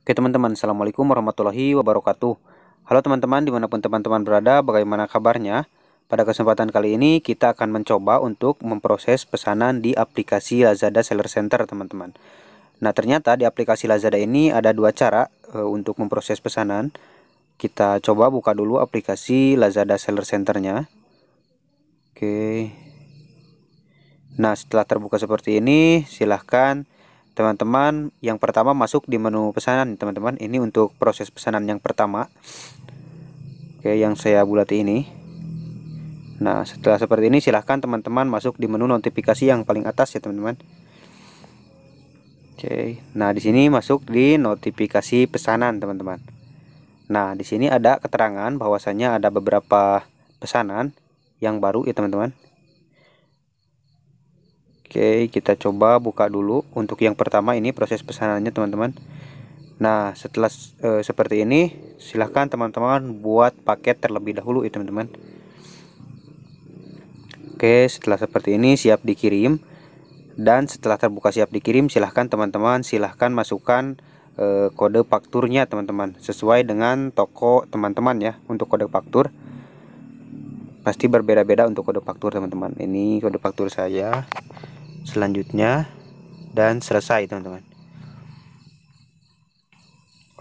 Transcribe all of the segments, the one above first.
Oke teman-teman, Assalamualaikum warahmatullahi wabarakatuh Halo teman-teman, dimanapun teman-teman berada, bagaimana kabarnya? Pada kesempatan kali ini, kita akan mencoba untuk memproses pesanan di aplikasi Lazada Seller Center teman-teman Nah ternyata di aplikasi Lazada ini ada dua cara e, untuk memproses pesanan Kita coba buka dulu aplikasi Lazada Seller Center-nya. Oke Nah setelah terbuka seperti ini, silahkan teman-teman yang pertama masuk di menu pesanan teman-teman ini untuk proses pesanan yang pertama oke yang saya bulati ini nah setelah seperti ini silahkan teman-teman masuk di menu notifikasi yang paling atas ya teman-teman oke nah di sini masuk di notifikasi pesanan teman-teman nah di sini ada keterangan bahwasannya ada beberapa pesanan yang baru ya teman-teman Oke, kita coba buka dulu. Untuk yang pertama ini proses pesanannya teman-teman. Nah, setelah e, seperti ini, silahkan teman-teman buat paket terlebih dahulu ya teman-teman. Oke, setelah seperti ini siap dikirim. Dan setelah terbuka siap dikirim, silahkan teman-teman silahkan masukkan e, kode fakturnya teman-teman. Sesuai dengan toko teman-teman ya untuk kode faktur. Pasti berbeda-beda untuk kode faktur teman-teman. Ini kode faktur saya selanjutnya dan selesai teman-teman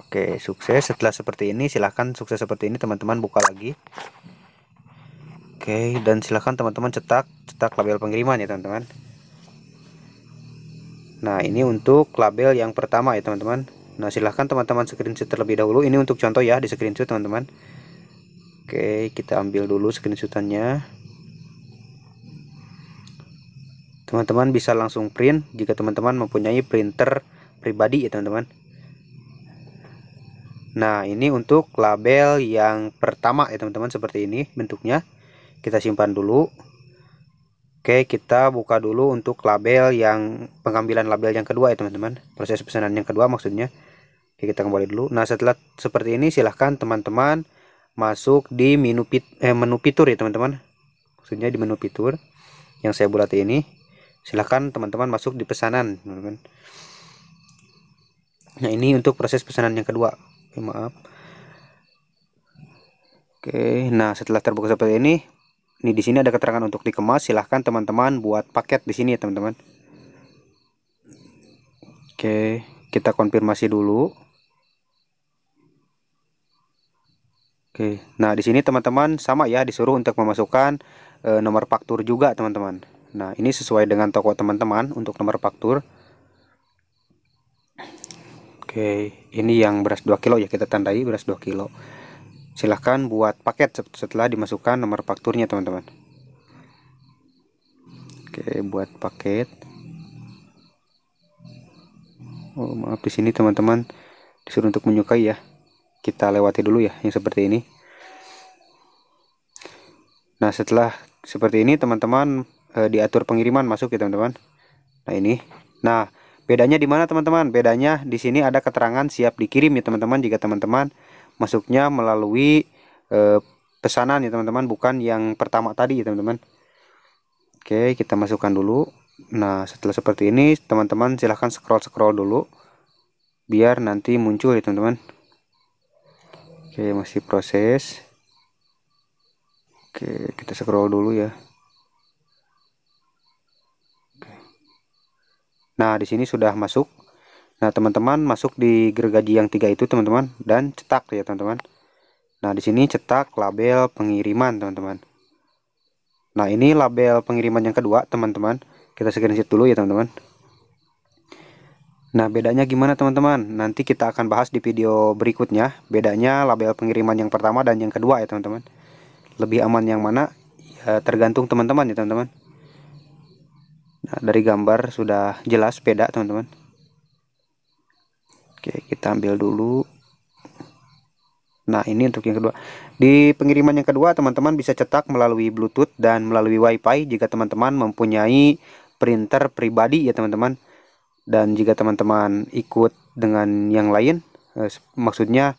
Oke sukses setelah seperti ini silahkan sukses seperti ini teman-teman buka lagi Oke dan silahkan teman-teman cetak cetak label pengiriman ya teman-teman Nah ini untuk label yang pertama ya teman-teman Nah silahkan teman-teman screenshot terlebih dahulu ini untuk contoh ya di screenshot teman-teman Oke kita ambil dulu screenshotannya teman-teman bisa langsung print jika teman-teman mempunyai printer pribadi ya teman-teman nah ini untuk label yang pertama ya teman-teman seperti ini bentuknya kita simpan dulu Oke kita buka dulu untuk label yang pengambilan label yang kedua ya teman-teman proses pesanan yang kedua maksudnya Oke, kita kembali dulu nah setelah seperti ini silahkan teman-teman masuk di menu, eh, fitur ya teman-teman maksudnya di menu fitur yang saya bulat ini silahkan teman-teman masuk di pesanan teman-teman nah ini untuk proses pesanan yang kedua oke, maaf oke nah setelah terbuka seperti ini ini di sini ada keterangan untuk dikemas silahkan teman-teman buat paket di sini ya teman-teman oke kita konfirmasi dulu Oke, nah di sini teman-teman sama ya disuruh untuk memasukkan e, nomor faktur juga teman-teman. Nah, ini sesuai dengan toko teman-teman untuk nomor faktur. Oke, ini yang beras 2 kilo ya kita tandai beras 2 kilo. Silahkan buat paket setelah dimasukkan nomor fakturnya teman-teman. Oke, buat paket. Oh, maaf di sini teman-teman disuruh untuk menyukai ya. Kita lewati dulu ya yang seperti ini. Nah, setelah seperti ini teman-teman e, diatur pengiriman masuk ya teman-teman nah ini nah bedanya di mana teman-teman bedanya di sini ada keterangan siap dikirim ya teman-teman jika teman-teman masuknya melalui e, pesanan ya teman-teman bukan yang pertama tadi ya teman-teman oke kita masukkan dulu nah setelah seperti ini teman-teman silahkan scroll-scroll dulu biar nanti muncul ya teman-teman oke masih proses oke kita scroll dulu ya Nah, di sini sudah masuk. Nah, teman-teman masuk di gergaji yang tiga itu, teman-teman, dan cetak ya, teman-teman. Nah, di sini cetak label pengiriman, teman-teman. Nah, ini label pengiriman yang kedua, teman-teman. Kita screenshot dulu ya, teman-teman. Nah, bedanya gimana, teman-teman? Nanti kita akan bahas di video berikutnya. Bedanya label pengiriman yang pertama dan yang kedua ya, teman-teman. Lebih aman yang mana? Ya, tergantung teman-teman ya, teman-teman. Nah, dari gambar sudah jelas beda teman-teman. Oke, kita ambil dulu. Nah, ini untuk yang kedua. Di pengiriman yang kedua, teman-teman bisa cetak melalui Bluetooth dan melalui Wi-Fi jika teman-teman mempunyai printer pribadi ya teman-teman. Dan jika teman-teman ikut dengan yang lain, eh, maksudnya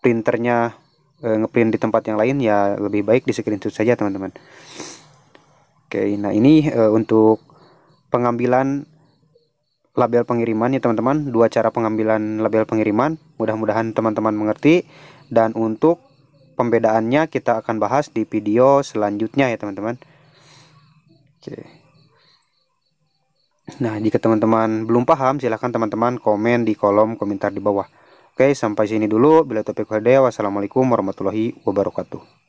printernya eh, ngeprint di tempat yang lain ya lebih baik di screenshot saja teman-teman. Oke, nah ini eh, untuk pengambilan label pengiriman ya teman-teman dua cara pengambilan label pengiriman mudah-mudahan teman-teman mengerti dan untuk pembedaannya kita akan bahas di video selanjutnya ya teman-teman oke nah jika teman-teman belum paham silahkan teman-teman komen di kolom komentar di bawah oke sampai sini dulu bila topik wassalamualaikum warahmatullahi wabarakatuh